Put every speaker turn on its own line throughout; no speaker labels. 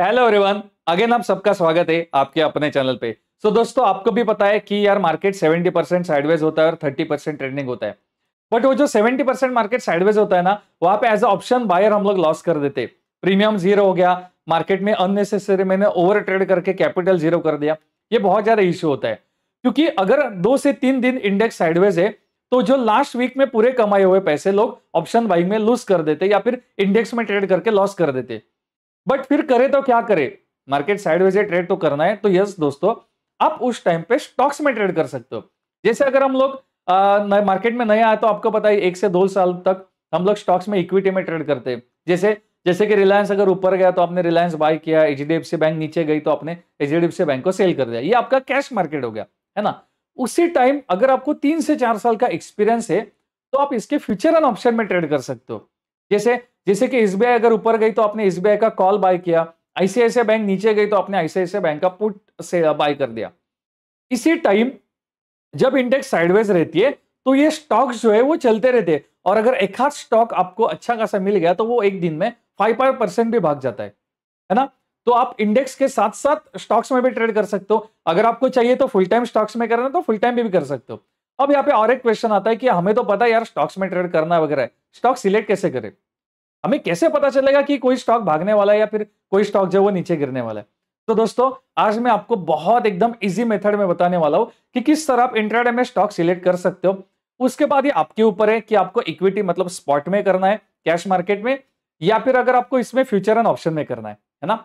hello everyone again आप सबका स्वागत है आपके अपने चैनल पे सो so, दोस्तों आपको भी पता है कि यार मार्केट 70 परसेंट साइडवेज होता है और 30 परसेंट ट्रेडिंग होता है बट वो जो 70 परसेंट मार्केट साइडवेज होता है ना वहाँ पे एज अ ऑप्शन बायर हम लोग लॉस कर देते प्रीमियम जीरो हो गया मार्केट में अननेसेसरी मैंने ओवर ट्रेड करके कैपिटल जीरो कर दिया ये बहुत ज्यादा इश्यू होता है क्योंकि अगर दो से तीन दिन इंडेक्स साइडवेज है तो जो लास्ट वीक में पूरे कमाए हुए पैसे लोग ऑप्शन बाइंग में लूज कर देते या फिर इंडेक्स में ट्रेड करके लॉस कर देते बट फिर करे तो क्या करे मार्केट साइड से ट्रेड तो करना है तो यस दोस्तों आप उस टाइम पे स्टॉक्स में ट्रेड कर सकते हो जैसे अगर हम लोग मार्केट में नया आए तो आपको पता है एक से दो साल तक हम लोग स्टॉक्स में इक्विटी में ट्रेड करते हैं जैसे जैसे कि रिलायंस अगर ऊपर गया तो आपने रिलायंस बाय किया एच बैंक नीचे गई तो आपने एच बैंक को सेल कर दिया ये आपका कैश मार्केट हो गया है ना उसी टाइम अगर आपको तीन से चार साल का एक्सपीरियंस है तो आप इसके फ्यूचर एंड ऑप्शन में ट्रेड कर सकते हो जैसे जैसे कि एसबीआई अगर ऊपर गई तो आपने एसबीआई का कॉल बाय किया आईसीआईसीआई बैंक नीचे गई तो आपने आईसीआईसीआई बैंक का पुट से बाय कर दिया इसी टाइम जब इंडेक्स साइडवेज रहती है तो ये स्टॉक्स जो है वो चलते रहते हैं और अगर एक हाथ स्टॉक आपको अच्छा खासा मिल गया तो वो एक दिन में फाइव फाइव परसेंट भी भाग जाता है है ना तो आप इंडेक्स के साथ साथ स्टॉक्स में भी ट्रेड कर सकते हो अगर आपको चाहिए तो फुल टाइम स्टॉक्स में करना तो फुल टाइम भी, भी कर सकते हो अब यहाँ पे और एक क्वेश्चन आता है कि हमें तो पता है यार स्टॉक्स में ट्रेड करना वगैरह स्टॉक सिलेक्ट कैसे करें हमें कैसे पता चलेगा कि कोई स्टॉक भागने वाला है या फिर कोई स्टॉक जो वो नीचे गिरने वाला है तो दोस्तों आज मैं आपको बहुत एकदम इजी मेथड में बताने वाला हूँ कि किस तरह आप इंट्राडे में स्टॉक सिलेक्ट कर सकते हो उसके बाद ये आपके ऊपर है कि आपको इक्विटी मतलब स्पॉट में करना है कैश मार्केट में या फिर अगर आपको इसमें फ्यूचर एंड ऑप्शन में करना है है ना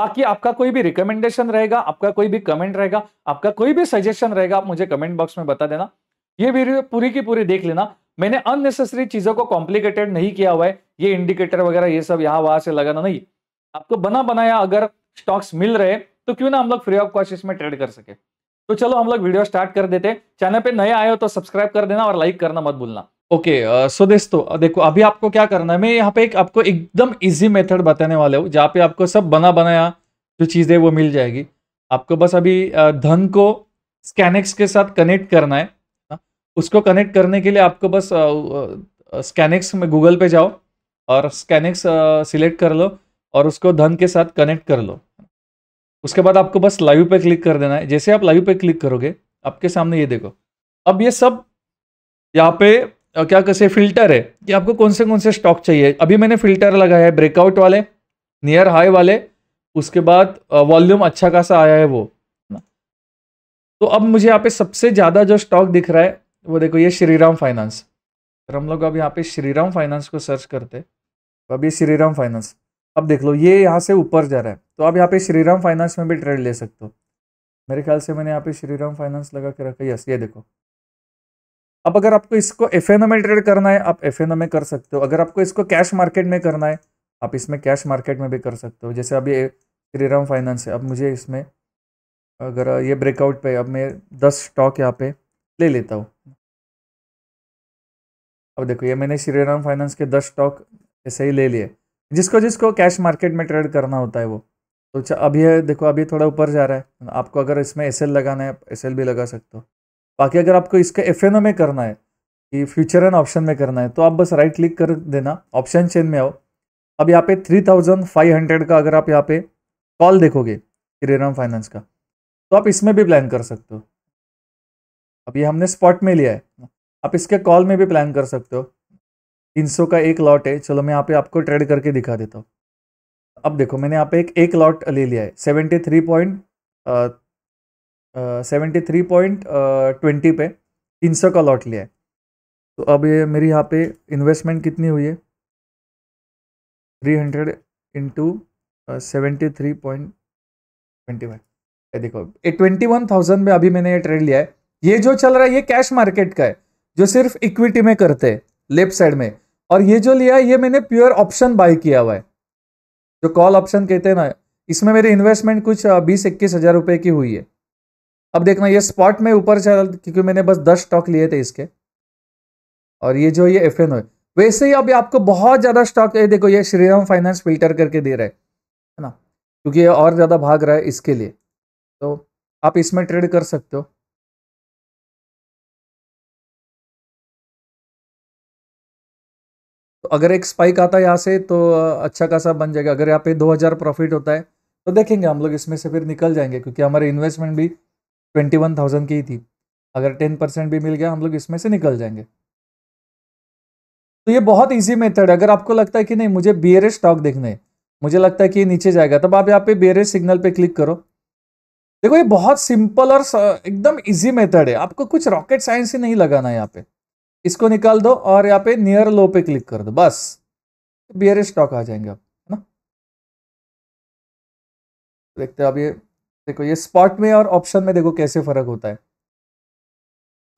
बाकी आपका कोई भी रिकमेंडेशन रहेगा आपका कोई भी कमेंट रहेगा आपका कोई भी सजेशन रहेगा आप मुझे कमेंट बॉक्स में बता देना ये वीडियो पूरी की पूरी देख लेना मैंने अननेसेसरी चीजों को कॉम्प्लिकेटेड नहीं किया हुआ है ये इंडिकेटर वगैरह ये सब यहाँ वहां से लगाना नहीं आपको बना बनाया अगर स्टॉक्स मिल रहे तो क्यों ना हम लोग फ्री ऑफ कॉस्ट इसमें ट्रेड कर सके तो चलो हम लोग वीडियो स्टार्ट कर देते चैनल पे नए आए हो तो सब्सक्राइब कर देना और लाइक करना मत भूलना ओके सो uh, दोस्तों uh, देखो अभी आपको क्या करना है मैं यहाँ पे एक आपको एकदम इजी मेथड बताने वाले हूँ जहाँ पे आपको सब बना बनाया जो चीज़ें वो मिल जाएगी आपको बस अभी uh, धन को स्कैनेक्स के साथ कनेक्ट करना है उसको कनेक्ट करने के लिए आपको बस स्कैनिक्स में गूगल पे जाओ और स्कैनिक्स सिलेक्ट कर लो और उसको धन के साथ कनेक्ट कर लो उसके बाद आपको बस लाइव पे क्लिक कर देना है जैसे आप लाइव पे क्लिक करोगे आपके सामने ये देखो अब ये सब यहाँ पे क्या कैसे फिल्टर है कि आपको कौन से कौन से स्टॉक चाहिए अभी मैंने फिल्टर लगाया है ब्रेकआउट वाले नियर हाई वाले उसके बाद वॉल्यूम अच्छा खासा आया है वो तो अब मुझे यहाँ पे सबसे ज़्यादा जो स्टॉक दिख रहा है वो देखो ये श्री राम फाइनेंस तो हम लोग अब यहाँ पे श्री राम फाइनेंस को सर्च करते तो अब ये श्री राम फाइनेंस अब देख लो ये यहाँ से ऊपर जा रहा है तो आप यहाँ पे श्री राम फाइनेंस में भी ट्रेड ले सकते हो मेरे ख्याल से मैंने यहाँ पे श्री राम फाइनेंस लगा के रखा यस ये देखो अब अगर आपको इसको एफ में ट्रेड करना है आप एफ में कर सकते हो अगर आपको इसको कैश मार्केट में करना है आप इसमें कैश मार्केट में भी कर सकते हो जैसे अभी श्रीराम श्री राम फाइनेंस है अब मुझे इसमें अगर ये ब्रेकआउट पे अब मैं दस स्टॉक यहाँ पे ले लेता हूँ अब देखो ये मैंने श्री राम फाइनेंस के दस स्टॉक ऐसे ही ले लिए जिसको जिसको कैश मार्केट में ट्रेड करना होता है वो तो अच्छा अभी है देखो अभी थोड़ा ऊपर जा रहा है आपको अगर इसमें एस लगाना है एस भी लगा सकते हो बाकी अगर आपको इसका एफ में करना है कि फ्यूचर एंड ऑप्शन में करना है तो आप बस राइट क्लिक कर देना ऑप्शन चेन में आओ अब यहाँ पे थ्री थाउजेंड फाइव हंड्रेड का अगर आप यहाँ पे कॉल देखोगे श्रीराम फाइनेंस का तो आप इसमें भी प्लान कर सकते हो अब ये हमने स्पॉट में लिया है आप इसके कॉल में भी प्लान कर सकते हो तीन सौ का एक लॉट है चलो मैं यहाँ पे आपको ट्रेड करके दिखा देता हूँ अब देखो मैंने यहाँ पे एक एक लॉट ले लिया है seventy three point seventy three point twenty पे तीन सौ का लॉट लिया है तो अब ये मेरी यहाँ पे इन्वेस्टमेंट कितनी हुई है three hundred into seventy three point twenty ये देखो ये ट्वेंटी वन थाउजेंड में अभी मैंने ये ट्रेड लिया है ये जो चल रहा है ये कैश मार्केट का है जो सिर्फ इक्विटी में करते हैं लेफ्ट साइड में और ये जो लिया ये मैंने प्योर ऑप्शन बाय किया हुआ है जो कॉल ऑप्शन कहते हैं ना इसमें मेरी इन्वेस्टमेंट कुछ बीस इक्कीस हजार रुपये की हुई है अब देखना ये स्पॉट में ऊपर चल क्योंकि मैंने बस दस स्टॉक लिए थे इसके और ये जो ये एफ एन है वैसे ही अभी आपको बहुत ज़्यादा स्टॉक है देखो ये श्रीराम फाइनेंस फिल्टर करके दे रहा है है ना क्योंकि ये और ज़्यादा भाग रहा है इसके लिए तो आप इसमें ट्रेड कर सकते हो अगर एक स्पाइक आता है यहाँ से तो अच्छा खासा बन जाएगा अगर यहाँ पे 2000 प्रॉफिट होता है तो देखेंगे हम लोग इसमें से फिर निकल जाएंगे क्योंकि हमारे इन्वेस्टमेंट भी 21,000 की ही थी अगर 10 परसेंट भी मिल गया हम लोग इसमें से निकल जाएंगे तो ये बहुत ईजी मेथड है अगर आपको लगता है कि नहीं मुझे बी स्टॉक देखने मुझे लगता है कि ये नीचे जाएगा तब आप यहाँ पे बी सिग्नल पे क्लिक करो देखो ये बहुत सिंपल और एकदम ईजी मेथड है आपको कुछ रॉकेट साइंस ही नहीं लगाना है यहाँ पे इसको निकाल दो और यहाँ पे नियर लो पे क्लिक कर दो बस बियर स्टॉक आ जाएंगे आप है ना देखते हैं अब ये देखो ये स्पॉट में और ऑप्शन में देखो कैसे फ़र्क होता है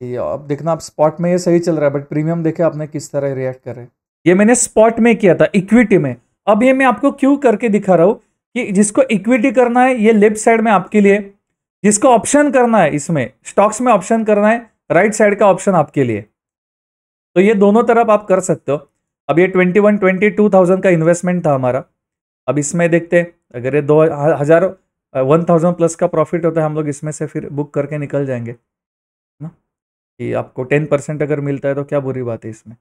ये अब देखना आप स्पॉट में ये सही चल रहा है बट प्रीमियम देखे आपने किस तरह रिएक्ट कर रहे ये मैंने स्पॉट में किया था इक्विटी में अब ये मैं आपको क्यों करके दिखा रहा हूँ कि जिसको इक्विटी करना है ये लेफ्ट साइड में आपके लिए जिसको ऑप्शन करना है इसमें स्टॉक्स में ऑप्शन करना है राइट साइड का ऑप्शन आपके लिए तो ये दोनों तरफ आप कर सकते हो अब ये twenty one twenty two thousand का इन्वेस्टमेंट था हमारा अब इसमें देखते हैं अगर ये दो हज़ार वन थाउजेंड प्लस का प्रॉफिट होता है हम लोग इसमें से फिर बुक करके निकल जाएंगे ना कि आपको टेन परसेंट अगर मिलता है तो क्या बुरी बात है इसमें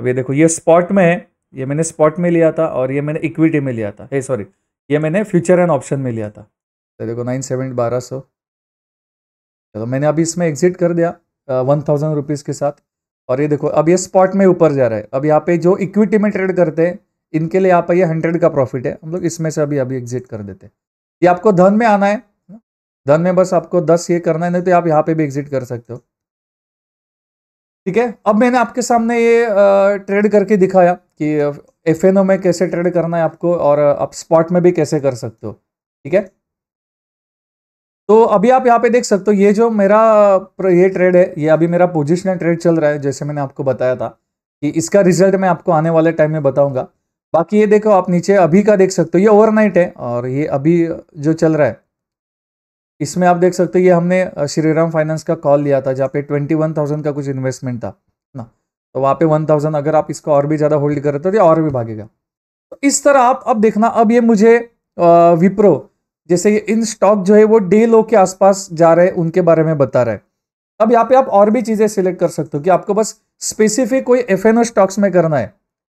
अब ये देखो ये स्पॉट में है ये मैंने स्पॉट में लिया था और ये मैंने इक्विटी में लिया था हे सॉरी ये मैंने फ्यूचर एंड ऑप्शन में लिया था तो देखो नाइन सेवन बारह सौ चलो तो मैंने अभी इसमें एग्जिट कर दिया वन थाउजेंड रुपीज़ के साथ और ये देखो अब ये स्पॉट में ऊपर जा रहा है अब यहाँ पे जो इक्विटी में ट्रेड करते हैं इनके लिए यहाँ पर ये हंड्रेड का प्रॉफिट है हम लोग इसमें से अभी अभी एग्जिट कर देते हैं ये आपको धन में आना है धन में बस आपको दस ये करना है नहीं तो आप यहाँ पे भी एग्जिट कर सकते हो ठीक है अब मैंने आपके सामने ये ट्रेड करके दिखाया कि एफ में कैसे ट्रेड करना है आपको और आप स्पॉट में भी कैसे कर सकते हो ठीक है तो अभी आप यहाँ पे देख सकते हो ये जो मेरा ये ट्रेड है ये अभी मेरा पोजिशनल ट्रेड चल रहा है जैसे मैंने आपको बताया था कि इसका रिजल्ट मैं आपको आने वाले टाइम में बताऊंगा बाकी ये देखो आप नीचे अभी का देख सकते हो ये ओवरनाइट है और ये अभी जो चल रहा है इसमें आप देख सकते हो ये हमने श्रीराम फाइनेंस का कॉल लिया था जहाँ पे ट्वेंटी वन थाउजेंड का कुछ इन्वेस्टमेंट था ना तो वहाँ पे वन थाउजेंड अगर आप इसको और भी ज़्यादा होल्ड कर तो ये और भी भागेगा तो इस तरह आप अब देखना अब ये मुझे विप्रो जैसे ये इन स्टॉक जो है वो डे लो के आसपास जा रहे हैं उनके बारे में बता रहा है अब यहाँ पे आप और भी चीज़ें सिलेक्ट कर सकते हो कि आपको बस स्पेसिफिक कोई एफ स्टॉक्स में करना है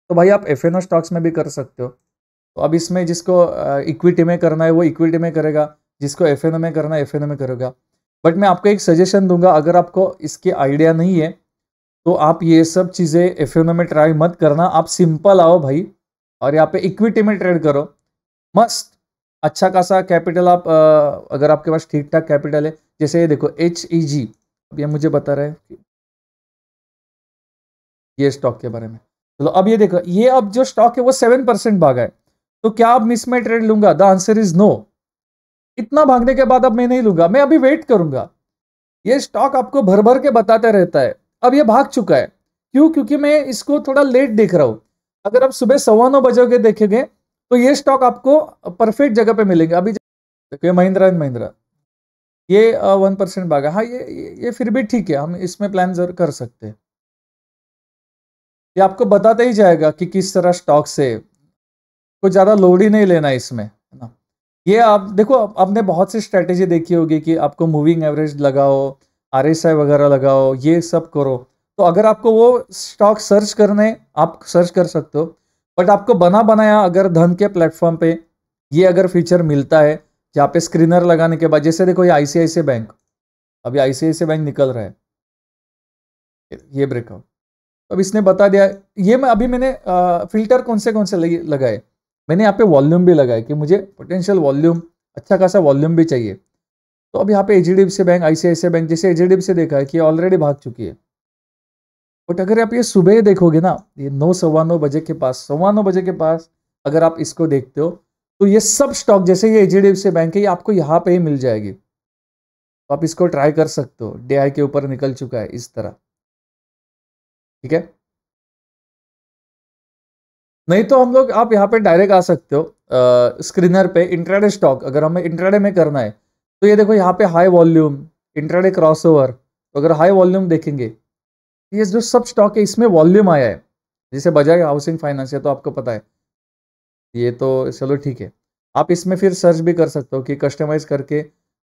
तो भाई आप एफ स्टॉक्स में भी कर सकते हो तो अब इसमें जिसको इक्विटी में करना है वो इक्विटी में करेगा जिसको एफ में करना है एफ में करेगा बट मैं आपको एक सजेशन दूंगा अगर आपको इसकी आइडिया नहीं है तो आप ये सब चीज़ें एफ में ट्राई मत करना आप सिंपल आओ भाई और यहाँ पे इक्विटी में ट्रेड करो मस्त अच्छा खासा कैपिटल आप अगर आपके पास ठीक ठाक कैपिटल है जैसे ये देखो एच ई जी अब ये मुझे बता रहा है ये स्टॉक के बारे में चलो अब ये देखो ये अब जो स्टॉक है वो सेवन परसेंट भागा है तो क्या अब मिस में ट्रेड लूंगा द आंसर इज नो इतना भागने के बाद अब मैं नहीं लूंगा मैं अभी वेट करूंगा ये स्टॉक आपको भर भर के बताते रहता है अब ये भाग चुका है क्यों क्योंकि मैं इसको थोड़ा लेट देख रहा हूं अगर आप सुबह सवा नौ बजे देखेंगे तो ये स्टॉक आपको परफेक्ट जगह पे मिलेंगे अभी देखिए महिंद्रा एंड महिंद्रा ये वन परसेंट भाग हाँ ये ये फिर भी ठीक है हम इसमें प्लान जरूर कर सकते हैं ये आपको बताता ही जाएगा कि किस तरह स्टॉक से को ज़्यादा लोड ही नहीं लेना इसमें है ना ये आप देखो आपने बहुत सी स्ट्रेटेजी देखी होगी कि आपको मूविंग एवरेज लगाओ आर वगैरह लगाओ ये सब करो तो अगर आपको वो स्टॉक सर्च करने आप सर्च कर सकते हो बट आपको बना बनाया अगर धन के प्लेटफॉर्म पे ये अगर फीचर मिलता है जहाँ पे स्क्रीनर लगाने के बाद जैसे देखो ये आईसीआईसी बैंक अभी आईसीआईसी बैंक निकल रहा है ये ब्रेकआउट अब इसने बता दिया ये मैं अभी मैंने आ, फिल्टर कौन से कौन से लगाए मैंने यहाँ पे वॉल्यूम भी लगाया कि मुझे पोटेंशियल वॉल्यूम अच्छा खासा वॉल्यूम भी चाहिए तो अब यहाँ पे एच बैंक आई बैंक जैसे एच देखा है कि ऑलरेडी भाग चुकी है बट अगर आप ये सुबह देखोगे ना ये नौ सवा नौ बजे के पास सवा नौ बजे के पास अगर आप इसको देखते हो तो ये सब स्टॉक जैसे ये H D F C bank है ये आपको यहाँ पे ही मिल जाएगी तो आप इसको ट्राई कर सकते हो डे आई के ऊपर निकल चुका है इस तरह ठीक है नहीं तो हम लोग आप यहाँ पे डायरेक्ट आ सकते हो स्क्रीनर पे इंट्राडे स्टॉक अगर हमें इंट्राडे में करना है तो ये देखो यहाँ पे हाई वॉल्यूम इंट्राडे क्रॉसओवर तो अगर हाई वॉल्यूम देखेंगे ये जो सब स्टॉक है इसमें वॉल्यूम आया है जैसे बजाज हाउसिंग फाइनेंस है तो आपको पता है ये तो चलो ठीक है आप इसमें फिर सर्च भी कर सकते हो कि कस्टमाइज करके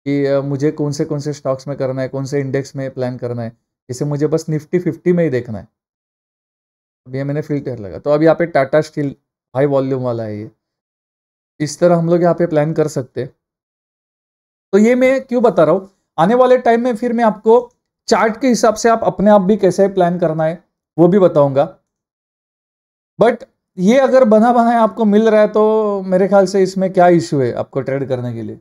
कि मुझे कौन से कौन से स्टॉक्स में करना है कौन से इंडेक्स में प्लान करना है इसे मुझे बस निफ्टी फिफ्टी में ही देखना है अभी मैंने फिल्टर लगा तो अब यहाँ पे टाटा स्टील हाई वॉल्यूम वाला है ये इस तरह हम लोग यहाँ पे प्लान कर सकते तो ये मैं क्यों बता रहा हूँ आने वाले टाइम में फिर मैं आपको चार्ट के हिसाब से आप अपने आप भी कैसे प्लान करना है वो भी बताऊंगा बट ये अगर बना बनाया आपको मिल रहा है तो मेरे ख्याल से इसमें क्या इश्यू है आपको ट्रेड करने के लिए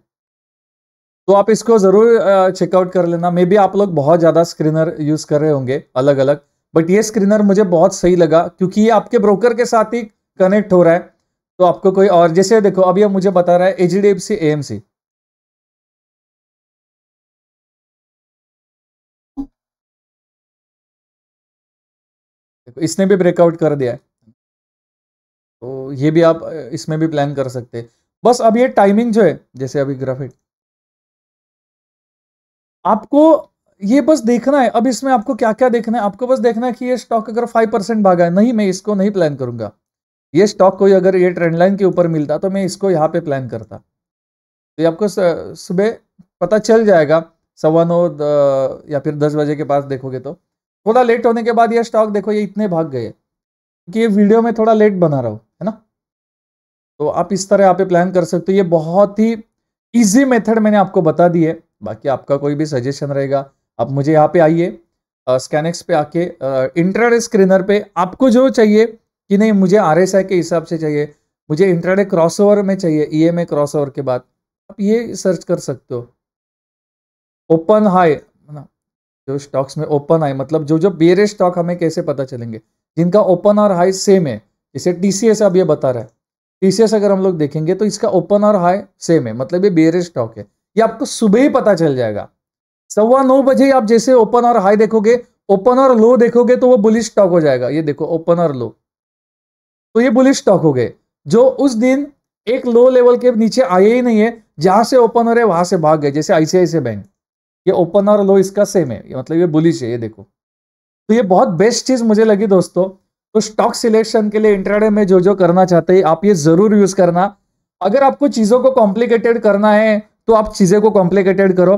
तो आप इसको ज़रूर चेकआउट कर लेना मे बी आप लोग बहुत ज़्यादा स्क्रीनर यूज़ कर रहे होंगे अलग अलग बट ये स्क्रीनर मुझे बहुत सही लगा क्योंकि ये आपके ब्रोकर के साथ ही कनेक्ट हो रहा है तो आपको कोई और जैसे देखो अब ये मुझे बता रहा है H D F C M C देखो इसने भी ब्रेकआउट कर दिया है तो ये भी आप इसमें भी प्लान कर सकते हैं बस अब ये टाइमिंग जो है जैसे अभी ग्राफिट आपको ये बस देखना है अब इसमें आपको क्या क्या देखना है आपको बस देखना है कि ये स्टॉक अगर फाइव परसेंट भागा है नहीं मैं इसको नहीं प्लान करूंगा ये स्टॉक कोई अगर ये ट्रेंड लाइन के ऊपर मिलता तो मैं इसको यहाँ पे प्लान करता तो ये आपको सुबह पता चल जाएगा सवा नौ या फिर दस बजे के पास देखोगे तो थोड़ा लेट होने के बाद ये स्टॉक देखो ये इतने भाग गए क्योंकि ये वीडियो में थोड़ा लेट बना रहा हूँ है ना तो आप इस तरह आप प्लान कर सकते हो ये बहुत ही इजी मेथड मैंने आपको बता दी है बाकी आपका कोई भी सजेशन रहेगा आप मुझे यहाँ पे आइए स्कैनेक्स पे आके इंट्राडे स्क्रीनर पे आपको जो चाहिए कि नहीं मुझे आर के हिसाब से चाहिए मुझे इंट्राडे क्रॉस में चाहिए ई e एम के बाद आप ये सर्च कर सकते हो ओपन हाई जो स्टॉक्स में ओपन आए मतलब जो जो बेरे स्टॉक हमें कैसे पता चलेंगे जिनका ओपन और हाई सेम है जैसे टी सी एस अब ये बता रहा है टी सी एस अगर हम लोग देखेंगे तो इसका ओपन और हाई सेम है मतलब ये बेरे स्टॉक है ये आपको सुबह ही पता चल जाएगा सवा नौ बजे आप जैसे ओपन और हाई देखोगे ओपन और लो देखोगे तो वो बुलिश स्टॉक हो जाएगा ये देखो ओपन और लो तो ये बुलिश स्टॉक हो गए जो उस दिन एक लो लेवल के नीचे आए ही नहीं है जहां से ओपन हो रहे वहां से भाग गए जैसे आईसीआईसी बैंक ये ओपन और लो इसका सेम है ये मतलब ये बुलिश है ये देखो तो ये बहुत बेस्ट चीज मुझे लगी दोस्तों तो स्टॉक सिलेक्शन के लिए इंटरडे में जो जो करना चाहते हैं आप ये जरूर यूज करना अगर आपको चीजों को कॉम्प्लिकेटेड करना है तो आप चीजें को कॉम्प्लिकेटेड करो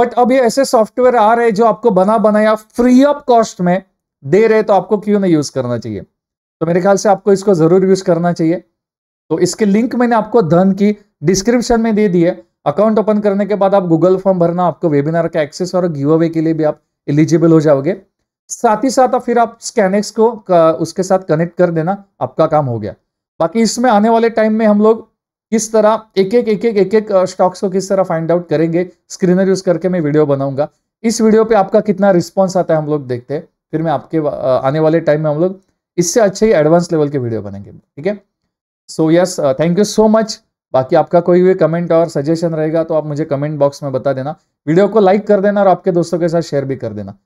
बट अब ये ऐसे सॉफ्टवेयर आ रहे हैं जो आपको बना बनाया फ्री ऑफ कॉस्ट में दे रहे तो आपको क्यों नहीं यूज करना चाहिए तो मेरे ख्याल से आपको इसको जरूर यूज करना चाहिए तो इसके लिंक मैंने आपको धन की डिस्क्रिप्शन में दे दी है अकाउंट ओपन करने के बाद आप गूगल फॉर्म भरना आपको वेबिनार का एक्सेस और गिव अवे के लिए भी आप एलिजिबल हो जाओगे साथ ही साथ फिर आप स्कैनेक्स को उसके साथ कनेक्ट कर देना आपका काम हो गया बाकी इसमें आने वाले टाइम में हम लोग किस तरह एक एक एक एक एक एक स्टॉक्स को किस तरह फाइंड आउट करेंगे स्क्रीनर यूज करके मैं वीडियो बनाऊंगा इस वीडियो पे आपका कितना रिस्पॉन्स आता है हम लोग देखते हैं फिर मैं आपके आने वाले टाइम में हम लोग इससे अच्छे ही एडवांस लेवल के वीडियो बनेंगे ठीक है so yes thank you so much बाकी आपका कोई भी कमेंट और सजेशन रहेगा तो आप मुझे कमेंट बॉक्स में बता देना वीडियो को लाइक कर देना और आपके दोस्तों के साथ शेयर भी कर देना